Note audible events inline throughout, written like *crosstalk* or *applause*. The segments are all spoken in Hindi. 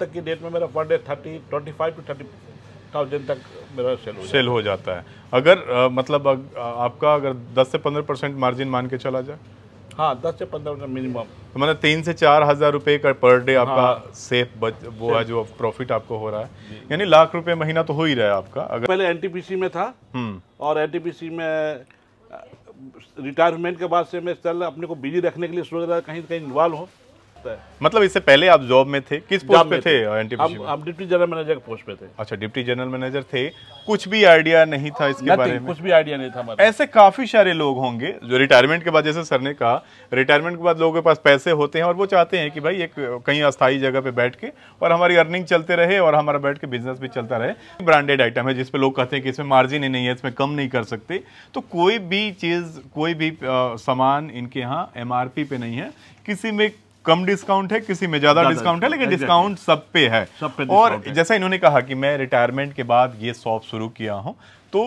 तक की डेट में मेरा per day thirty twenty five to thirty thousand तक मेरा सेल हो सेल हो जाता है अगर आ, मतलब आ, आपका अगर दस से पंद्रह परसेंट मार्जिन मान के चला जाए हाँ दस से पंद्रह परसेंट मिनिमम तो मतलब तीन से चार हज़ार रुपये का पर डे हाँ। आपका हाँ, सेफ बच वो है जो प्रॉफिट आपको हो रहा है यानी लाख रुपये महीना तो हो ही रहा है आपका अगर पहले एन में था हम्म। और एन में रिटायरमेंट के बाद से मैं चल अपने को बिजी रखने के लिए सोच रहा कहीं कहीं इन्वॉल्व हो मतलब इससे पहले आप जॉब में थे किस पोस्ट पे थे, आप, डिप्टी जनरल मैनेजर के पोस्ट पे थे अच्छा डिप्टी जनरल मैनेजर थे कुछ भी आइडिया नहीं था इसके बारे में कुछ भी आइडिया नहीं था मतलब ऐसे काफी सारे लोग होंगे जो रिटायरमेंट के बाद जैसे सर ने कहा रिटायरमेंट के बाद लोगों के पास पैसे होते हैं और वो चाहते हैं कि भाई एक कहीं अस्थायी जगह पे बैठ के और हमारी अर्निंग चलते रहे और हमारा बैठ के बिजनेस भी चलता रहे ब्रांडेड आइटम है जिसपे लोग कहते हैं कि इसमें मार्जिन ही नहीं है इसमें कम नहीं कर सकते तो कोई भी चीज़ कोई भी uh, सामान इनके यहाँ एम पे नहीं है किसी में कम डिस्काउंट है किसी में ज्यादा डिस्काउंट है लेकिन डिस्काउंट सब पे है सब पे और जैसा इन्होंने कहा कि मैं रिटायरमेंट के बाद ये शॉप शुरू किया हूँ तो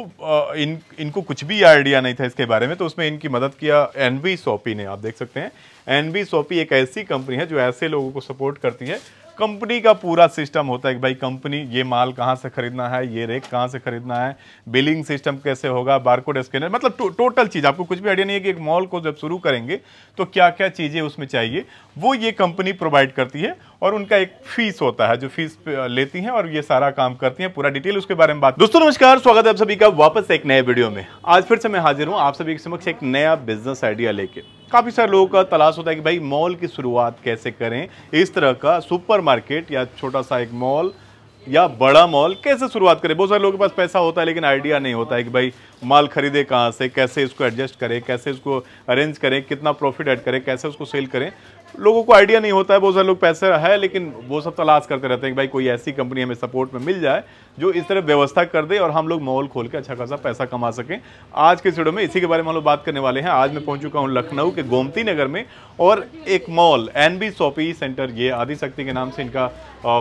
इन इनको कुछ भी आइडिया नहीं था इसके बारे में तो उसमें इनकी मदद किया एनवी सोपी सॉपी ने आप देख सकते हैं एनवी सोपी सॉपी एक ऐसी कंपनी है जो ऐसे लोगों को सपोर्ट करती है कंपनी का पूरा सिस्टम होता है कि भाई कंपनी ये माल कहाँ से खरीदना है ये रेक कहाँ से खरीदना है बिलिंग सिस्टम कैसे होगा बारकोड स्कैनर मतलब टो, टोटल चीज़ आपको कुछ भी आइडिया नहीं है कि एक मॉल को जब शुरू करेंगे तो क्या क्या चीज़ें उसमें चाहिए वो ये कंपनी प्रोवाइड करती है और उनका एक फीस होता है जो फीस लेती हैं और ये सारा काम करती हैं पूरा डिटेल उसके बारे में बात दोस्तों नमस्कार स्वागत है आप सभी का वापस एक नए वीडियो में आज फिर से मैं हाजिर हूँ आप सभी के समक्ष एक नया बिजनेस आइडिया लेके काफ़ी सारे लोगों का तलाश होता है कि भाई मॉल की शुरुआत कैसे करें इस तरह का सुपरमार्केट या छोटा सा एक मॉल या बड़ा मॉल कैसे शुरुआत करें बहुत सारे लोगों के पास पैसा होता है लेकिन आइडिया नहीं होता है कि भाई माल खरीदे कहाँ से कैसे इसको एडजस्ट करें कैसे इसको अरेंज करें कितना प्रॉफिट ऐड करें कैसे उसको सेल करें लोगों को आइडिया नहीं होता है बहुत सारे लोग पैसे है लेकिन वो सब तलाश करते रहते हैं कि भाई कोई ऐसी कंपनी हमें सपोर्ट में मिल जाए जो इस तरह व्यवस्था कर दे और हम लोग माहौल खोल के अच्छा खासा पैसा कमा सकें आज के वीडियो में इसी के बारे में हम लोग बात करने वाले हैं आज मैं पहुंच चुका हूं लखनऊ के गोमती नगर में और एक mall N B shopping centre ये आदिशक्ति के नाम से इनका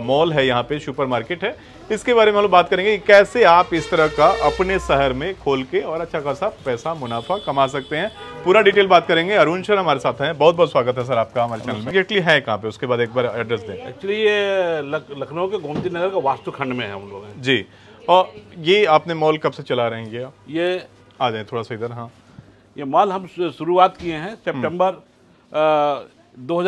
मॉल है यहाँ पे सुपर है इसके बारे में हम लोग बात करेंगे कैसे आप इस तरह का अपने शहर में खोल के और अच्छा खासा पैसा मुनाफा कमा सकते हैं पूरा डिटेल बात करेंगे अरुण सर हमारे साथ हैं बहुत बहुत स्वागत है सर आपका हमारे चैनल है कहाँ पे उसके बाद एक बार एड्रेस दें एक्चुअली ये लखनऊ के गोमती नगर का वास्तुखंड में है हम लोग जी और ये आपने मॉल कब से चला रहे हैं ये ये आ जाए थोड़ा सा इधर हाँ ये मॉल हम शुरुआत किए हैं सेप्टेम्बर दो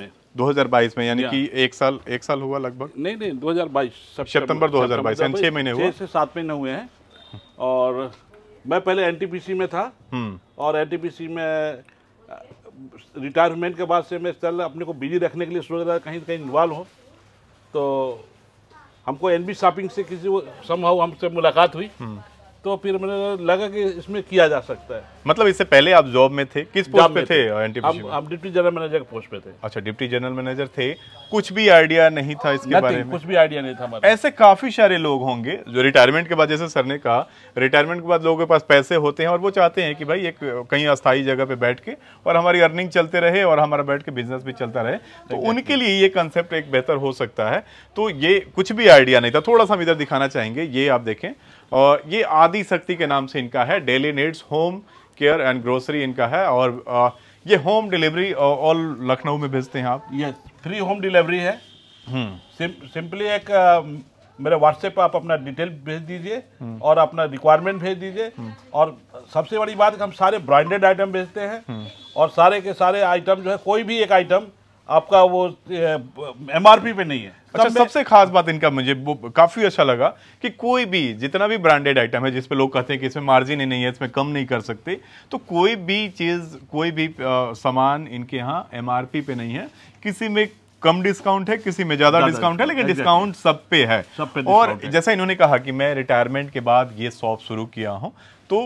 में 2022 में यानी कि एक साल एक साल हुआ लगभग नहीं नहीं 2022 सितंबर 2022 यानी छः महीने हुए से सात महीने हुए हैं और मैं पहले एनटीपीसी में था हम्म। और एनटीपीसी में रिटायरमेंट के बाद से मैं चल अपने को बिजी रखने के लिए सोच कहीं कहीं इन्वॉल्व हो तो हमको एन बी शॉपिंग से किसी सम्भव हमसे मुलाकात हुई हम्म। तो फिर मैंने लगा कि इसमें किया जा सकता है मतलब इससे पहले आप जॉब में थे किस पोस्ट पे थे, आप डिप्टी जनरल मैनेजर के पोस्ट पे थे अच्छा डिप्टी जनरल मैनेजर थे कुछ भी आइडिया नहीं था इसके बारे में कुछ भी आइडिया नहीं था ऐसे काफी सारे लोग होंगे जो रिटायरमेंट के बाद जैसे सर ने कहा रिटायरमेंट के बाद लोगों के पास पैसे होते हैं और वो चाहते हैं कि भाई एक कहीं अस्थायी जगह पे बैठ के और हमारी अर्निंग चलते रहे और हमारा बैठ के बिजनेस भी चलता रहे तो उनके लिए ये कंसेप्ट एक बेहतर हो सकता है तो ये कुछ भी आइडिया नहीं था थोड़ा सा हम इधर दिखाना चाहेंगे ये आप देखें और ये आदि शक्ति के नाम से इनका है daily needs home care and grocery इनका है और ये होम डिलीवरी ऑल लखनऊ में भेजते हैं आप ये फ्री होम डिलीवरी है सिंपली हम्म। एक मेरे व्हाट्सएप पर आप अपना डिटेल भेज दीजिए हम्म। और अपना रिक्वायरमेंट भेज दीजिए हम्म। और सबसे बड़ी बात हम सारे ब्रांडेड आइटम भेजते हैं और सारे के सारे आइटम जो है कोई भी एक आइटम आपका वो एम आर पी पे नहीं है अच्छा सबसे खास बात इनका मुझे काफ़ी अच्छा लगा कि कोई भी जितना भी ब्रांडेड आइटम है जिसपे लोग कहते हैं कि इसमें मार्जिन ही नहीं है इसमें कम नहीं कर सकते तो कोई भी चीज़ कोई भी सामान इनके यहाँ एम पे नहीं है किसी में कम डिस्काउंट है किसी में ज्यादा डिस्काउंट है लेकिन डिस्काउंट सब पे है सब पे और जैसा इन्होंने कहा कि मैं रिटायरमेंट के बाद ये शॉप शुरू किया हूँ तो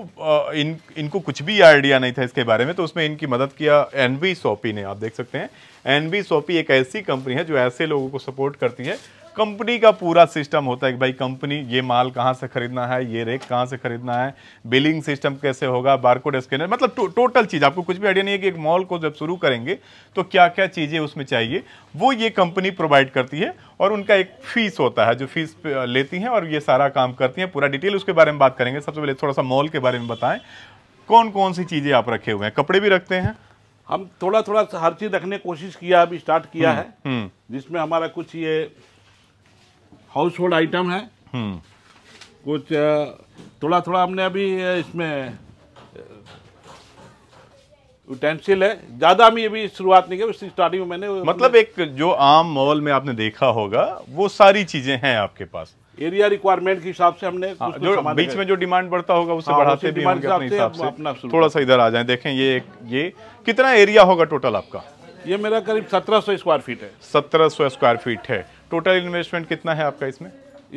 इन इनको कुछ भी आइडिया नहीं था इसके बारे में तो उसमें इनकी मदद किया एनवी सोपी ने आप देख सकते हैं एनवी सोपी एक ऐसी कंपनी है जो ऐसे लोगों को सपोर्ट करती है कंपनी का पूरा सिस्टम होता है कि भाई कंपनी ये माल कहाँ से खरीदना है ये रेक कहाँ से खरीदना है बिलिंग सिस्टम कैसे होगा बारकोड स्कैनर मतलब टो, टोटल चीज़ आपको कुछ भी आइडिया नहीं है कि एक मॉल को जब शुरू करेंगे तो क्या क्या चीज़ें उसमें चाहिए वो ये कंपनी प्रोवाइड करती है और उनका एक फीस होता है जो फीस लेती हैं और ये सारा काम करती हैं पूरा डिटेल उसके बारे में बात करेंगे सबसे पहले थोड़ा सा मॉल के बारे में बताएं कौन कौन सी चीज़ें आप रखे हुए हैं कपड़े भी रखते हैं हम थोड़ा थोड़ा हर चीज़ रखने की कोशिश किया अभी स्टार्ट किया हम्म, है हम्म। जिसमें हमारा कुछ ये हाउस होल्ड आइटम है हम्म। कुछ थोड़ा थोड़ा हमने अभी इसमें यूटेंसिल है ज़्यादा हमें अभी शुरुआत नहीं की स्टार्टिंग में मैंने मतलब एक जो आम मॉल में आपने देखा होगा वो सारी चीज़ें हैं आपके पास एरिया रिक्वायरमेंट के हिसाब से हमने हाँ, जो बीच में जो डिमांड बढ़ता होगा उसे हाँ, बढ़ाते भी अपने हिसाब से थोड़ा सा इधर आ जाए देखें ये ये कितना एरिया होगा टोटल आपका ये मेरा करीब 1700 स्क्वायर फीट है 1700 स्क्वायर फीट है टोटल इन्वेस्टमेंट कितना है आपका इसमें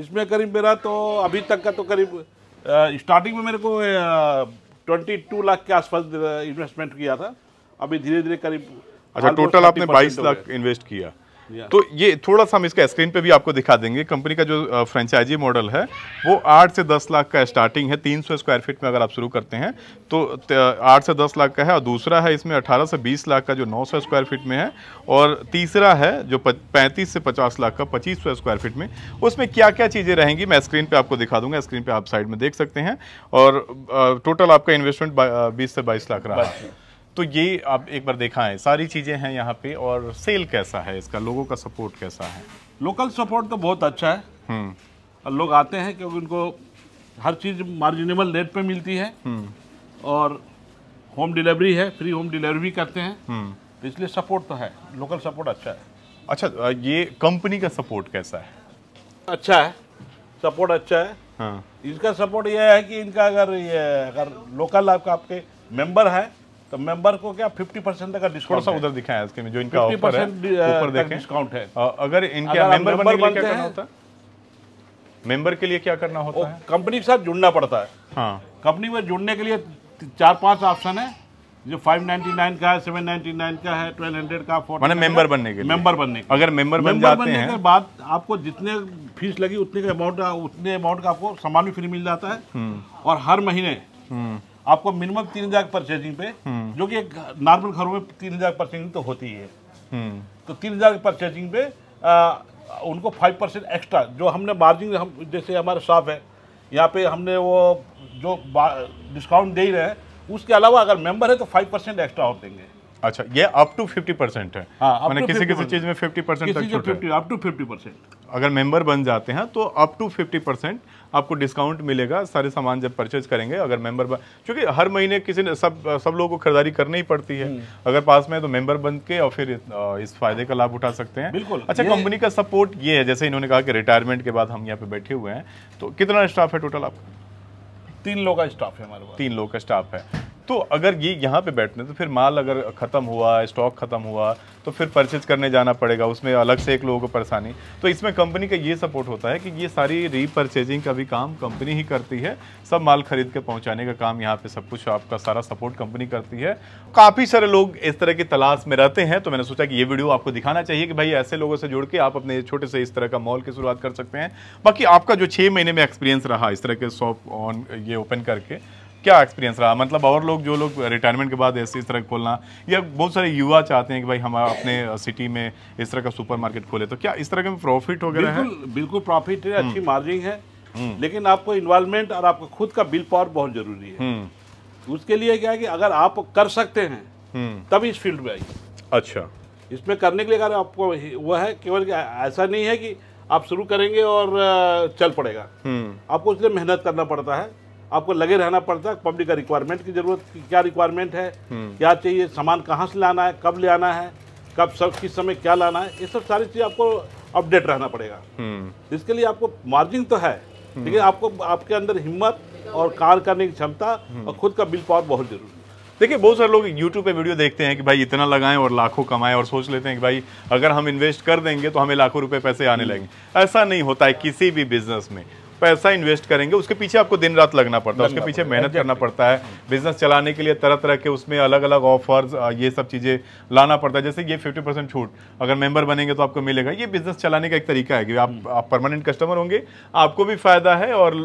इसमें करीब मेरा तो अभी तक का तो करीब स्टार्टिंग में मेरे को ट्वेंटी टू लाख के आसपास इन्वेस्टमेंट किया था अभी धीरे धीरे करीब अच्छा टोटल आपने बाईस लाख इन्वेस्ट किया तो ये थोड़ा सा हम इसका स्क्रीन पे भी आपको दिखा देंगे कंपनी का जो फ्रेंचाइजी मॉडल है वो आठ से दस लाख का स्टार्टिंग है तीन सौ स्क्वायर फीट में अगर आप शुरू करते हैं तो आठ से दस लाख का है और दूसरा है इसमें अठारह से बीस लाख का जो नौ सौ स्क्वायर फीट में है और तीसरा है जो पैंतीस से पचास लाख का पच्चीस सौ स्क्वायर फीट में उसमें क्या क्या चीज़ें रहेंगी मैं स्क्रीन पर आपको दिखा दूंगा स्क्रीन पर आप साइड में देख सकते हैं और टोटल आपका इन्वेस्टमेंट बीस से बाईस लाख रहा है तो ये आप एक बार देखा है सारी चीज़ें हैं यहाँ पे और सेल कैसा है इसका लोगों का सपोर्ट कैसा है लोकल सपोर्ट तो बहुत अच्छा है हम्म। और लोग आते हैं क्योंकि उनको हर चीज़ मार्जिनेबल रेट पे मिलती है हम्म। और होम डिलीवरी है फ्री होम डिलीवरी भी करते हैं हम्म। तो इसलिए सपोर्ट तो है लोकल सपोर्ट अच्छा है अच्छा ये कंपनी का सपोर्ट कैसा है अच्छा है सपोर्ट अच्छा है हाँ। इसका सपोर्ट यह है कि इनका अगर ये अगर लोकल आपका आपके मेंबर है तो मेंबर को क्या 50 परसेंट का डिस्काउंट सा उधर दिखाया है इसके में जो इनका ऑफर है ऊपर uh, देखें डिस्काउंट है अगर इनके मेंबर बनने के लिए क्या करना होता है मेंबर के लिए क्या करना होता है कंपनी के साथ जुड़ना पड़ता है हाँ कंपनी में जुड़ने के लिए चार पांच ऑप्शन है जो 599 का है 799 का है 1200 का फोर मैंने मेंबर बनने के मेंबर बनने के अगर मेंबर बन जाते बनने हैं के बाद आपको जितने फीस लगी उतने का अमाउंट उतने अमाउंट का आपको सामान भी फ्री मिल जाता है हम्म। और हर महीने हम्म। आपको मिनिमम तीन हजार परचेजिंग पे हम्म। जो कि नॉर्मल घरों में तीन हजार परचेजिंग तो होती है हम्म। तो तीन हजार परचेजिंग पे आ, उनको फाइव परसेंट एक्स्ट्रा जो हमने मार्जिन हम जैसे हमारे शॉप है यहाँ पे हमने वो जो डिस्काउंट दे ही रहे हैं उसके अलावा अगर मेंबर है तो फाइव परसेंट एक्स्ट्रा और देंगे अच्छा ये अप टू फिफ्टी परसेंट है हाँ, मैंने किसी किसी चीज़ में फिफ्टी परसेंट तक छूट है अप टू फिफ्टी परसेंट अगर मेंबर बन जाते हैं तो अप टू फिफ्टी परसेंट आपको डिस्काउंट मिलेगा सारे सामान जब परचेज करेंगे अगर मेंबर बन क्योंकि हर महीने किसी ने सब सब लोगों को खरीदारी करनी ही पड़ती है हम्म। अगर पास में है तो मेंबर बन के और फिर इस फायदे का लाभ उठा सकते हैं बिल्कुल अच्छा कंपनी का सपोर्ट ये है जैसे इन्होंने कहा कि रिटायरमेंट के बाद हम यहाँ पे बैठे हुए हैं तो कितना स्टाफ है टोटल आपका तीन लोग का स्टाफ है हमारे पास तीन लोग का स्टाफ है तो अगर ये यहाँ पे बैठते हैं तो फिर माल अगर ख़त्म हुआ स्टॉक ख़त्म हुआ तो फिर परचेज करने जाना पड़ेगा उसमें अलग से एक लोगों को परेशानी तो इसमें कंपनी का ये सपोर्ट होता है कि ये सारी रीपरचेजिंग का भी काम कंपनी ही करती है सब माल खरीद के पहुँचाने का काम यहाँ पर सब कुछ आपका सारा सपोर्ट कंपनी करती है काफ़ी सारे लोग इस तरह की तलाश में रहते हैं तो मैंने सोचा कि ये वीडियो आपको दिखाना चाहिए कि भाई ऐसे लोगों से जुड़ के आप अपने छोटे से इस तरह का मॉल की शुरुआत कर सकते हैं बाकी आपका जो छः महीने में एक्सपीरियंस रहा इस तरह के शॉप ऑन ये ओपन करके क्या एक्सपीरियंस रहा मतलब और लोग जो लोग रिटायरमेंट के बाद ऐसे इस तरह खोलना या बहुत सारे युवा चाहते हैं कि भाई हम अपने सिटी में इस तरह का सुपरमार्केट खोले तो क्या इस तरह का प्रॉफिट वगैरह है बिल्कुल प्रॉफिट है अच्छी मार्जिन हम्म। है हम्म। लेकिन आपको इन्वॉल्वमेंट और आपका खुद का बिल पावर बहुत जरूरी है हम्म। उसके लिए क्या है कि अगर आप कर सकते हैं तब इस फील्ड में आइए अच्छा इसमें करने के लिए अगर आपको वह है केवल ऐसा नहीं है कि आप शुरू करेंगे और चल पड़ेगा आपको उसमें मेहनत करना पड़ता है आपको लगे रहना पड़ता है पब्लिक का रिक्वायरमेंट की जरूरत क्या रिक्वायरमेंट है क्या चाहिए सामान कहाँ से लाना है कब ले आना है कब सब किस समय क्या लाना है ये सब सारी चीज़ आपको अपडेट रहना पड़ेगा हम्म। इसके लिए आपको मार्जिन तो है लेकिन हम्म। आपको आपके अंदर हिम्मत और कार्य करने की क्षमता हम्म। और खुद का बिल पावर बहुत जरूरी देखिए बहुत सारे लोग YouTube पे वीडियो देखते हैं कि भाई इतना लगाएं और लाखों कमाएं और सोच लेते हैं कि भाई अगर हम इन्वेस्ट कर देंगे तो हमें लाखों रुपए पैसे आने लगेंगे ऐसा नहीं होता है किसी भी बिजनेस में पैसा इन्वेस्ट करेंगे उसके पीछे आपको दिन रात लगना पड़ता है उसके पीछे मेहनत करना पड़ता है बिजनेस चलाने के लिए तरह तरह के उसमें अलग अलग ऑफर्स ये सब चीज़ें लाना पड़ता है जैसे ये फिफ्टी परसेंट छूट अगर मेंबर बनेंगे तो आपको मिलेगा ये बिजनेस चलाने का एक तरीका है कि आप हम्म। आप परमानेंट कस्टमर होंगे आपको भी फायदा है और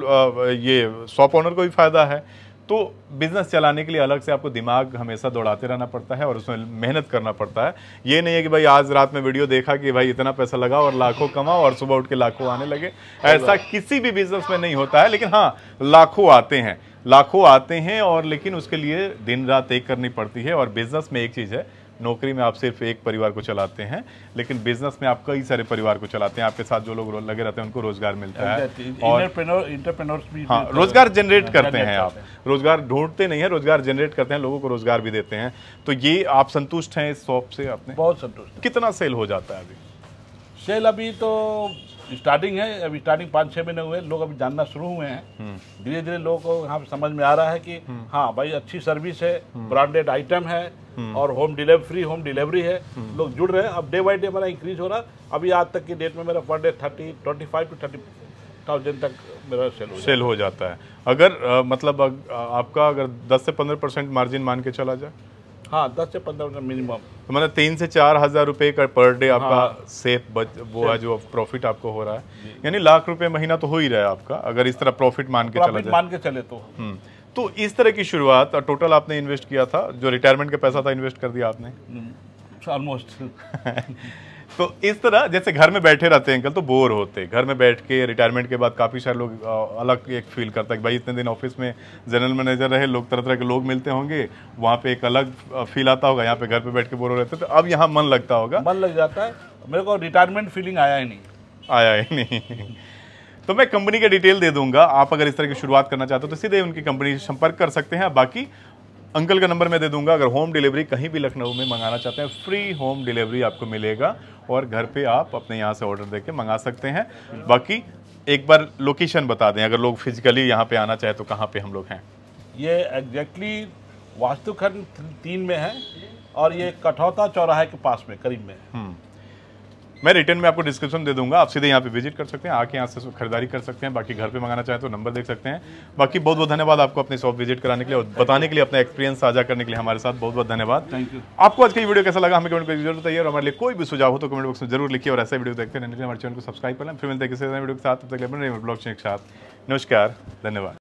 ये शॉप ओनर को भी फायदा है तो बिज़नेस चलाने के लिए अलग से आपको दिमाग हमेशा दौड़ाते रहना पड़ता है और उसमें मेहनत करना पड़ता है ये नहीं है कि भाई आज रात में वीडियो देखा कि भाई इतना पैसा लगा और लाखों कमाओ और सुबह उठ के लाखों आने लगे ऐसा किसी भी बिज़नेस में नहीं होता है लेकिन हाँ लाखों आते हैं लाखों आते हैं और लेकिन उसके लिए दिन रात एक करनी पड़ती है और बिज़नेस में एक चीज़ है नौकरी में आप सिर्फ एक परिवार को चलाते हैं लेकिन बिजनेस में आप कई सारे परिवार को चलाते हैं आपके साथ जो लोग लगे रहते हैं उनको रोजगार मिलता है और हाँ, रोजगार जनरेट करते हैं आप रोजगार ढूंढते नहीं है रोजगार जनरेट करते हैं लोगों को रोजगार भी देते हैं तो ये आप संतुष्ट हैं इस शॉप से आपने बहुत संतुष्ट कितना सेल हो जाता है अभी सेल अभी तो स्टार्टिंग है अभी स्टार्टिंग पाँच छः महीने हुए लोग अभी जानना शुरू हुए हैं हम्म। धीरे धीरे लोगों को यहाँ समझ में आ रहा है कि हम्म। हाँ भाई अच्छी सर्विस है ब्रांडेड आइटम हम्म। है और home delivery free home delivery है लोग जुड़ रहे हैं अब डे बाई डे मेरा इंक्रीज हो रहा अभी आज तक की डेट में मेरा per day thirty twenty five to thirty thousand तक मेरा सेल हो सेल हो जाता है अगर आ, मतलब आ, आपका अगर दस से पंद्रह परसेंट मार्जिन मान के चला जाए हाँ दस से पंद्रह मिनिमम तो मतलब तीन से चार हज़ार रुपये का पर डे आपका हाँ, सेफ बच वो है जो प्रॉफिट आपको हो रहा है यानी लाख रुपए महीना तो हो ही रहा है आपका अगर इस तरह प्रॉफिट मान के चले मान के चले तो हम्म। तो इस तरह की शुरुआत टोटल आपने इन्वेस्ट किया था जो रिटायरमेंट का पैसा था इन्वेस्ट कर दिया आपने ऑलमोस्ट हम्म। *laughs* तो इस तरह जैसे घर में बैठे रहते हैं अंकल तो बोर होते घर में बैठ के रिटायरमेंट के बाद काफ़ी सारे लोग अलग एक फील करता है कि भाई इतने दिन ऑफिस में जनरल मैनेजर रहे लोग तरह तरह के लोग मिलते होंगे वहाँ पे एक अलग फील आता होगा यहाँ पे घर पे बैठ के बोर हो रहते तो अब यहाँ मन लगता होगा मन लग जाता है मेरे को रिटायरमेंट फीलिंग आया ही नहीं आया ही नहीं *laughs* तो मैं कंपनी का डिटेल दे दूंगा आप अगर इस तरह की शुरुआत करना चाहते हो तो सीधे उनकी कंपनी से संपर्क कर सकते हैं बाकी अंकल का नंबर मैं दे दूंगा अगर होम डिलीवरी कहीं भी लखनऊ में मंगाना चाहते हैं फ्री होम डिलीवरी आपको मिलेगा और घर पे आप अपने यहाँ से ऑर्डर देके मंगा सकते हैं बाकी एक बार लोकेशन बता दें अगर लोग फिजिकली यहाँ पे आना चाहें तो कहाँ पे हम लोग हैं ये एग्जैक्टली वास्तुखंड तीन में है और ये कठौता चौराहे के पास में करीब में है हम्म। मैं रिटर्न में आपको डिस्क्रिप्शन दे दूंगा आप सीधे यहाँ पे विजिट कर सकते हैं आके यहाँ से खरीदारी कर सकते हैं बाकी घर पे मंगाना चाहें तो नंबर देख सकते हैं बाकी बहुत बहुत धन्यवाद आपको अपने शॉप विजिट कराने के लिए और बताने के लिए अपना एक्सपीरियंस साझा करने के लिए हमारे साथ बहुत बहुत धन्यवाद थैंक यू आपको आज का वीडियो कैसा लगा हमें कमेंट करके जरूर बताइए और हमारे लिए कोई भी सुझाव हो तो कमेंट बॉक्स में जरूर लिखिए और ऐसे वीडियो देखते रहने के लिए हमारे चैनल को सब्सक्राइब कर लें फिर मिलते हैं किसी वीडियो के साथ ब्लॉग के साथ नमस्कार धन्यवाद